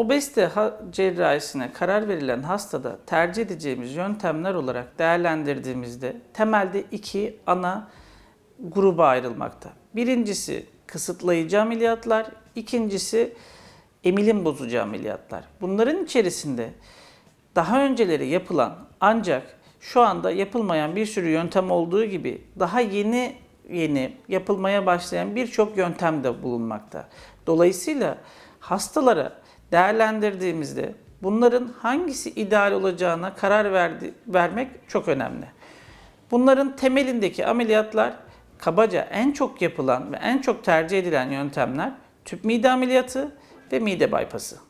Obezite cerrahisine karar verilen hastada tercih edeceğimiz yöntemler olarak değerlendirdiğimizde temelde iki ana gruba ayrılmakta. Birincisi kısıtlayıcı ameliyatlar, ikincisi emilim bozucu ameliyatlar. Bunların içerisinde daha önceleri yapılan ancak şu anda yapılmayan bir sürü yöntem olduğu gibi daha yeni yeni yapılmaya başlayan birçok yöntem de bulunmakta. Dolayısıyla hastalara değerlendirdiğimizde bunların hangisi ideal olacağına karar verdi, vermek çok önemli. Bunların temelindeki ameliyatlar kabaca en çok yapılan ve en çok tercih edilen yöntemler tüp mide ameliyatı ve mide bypassı.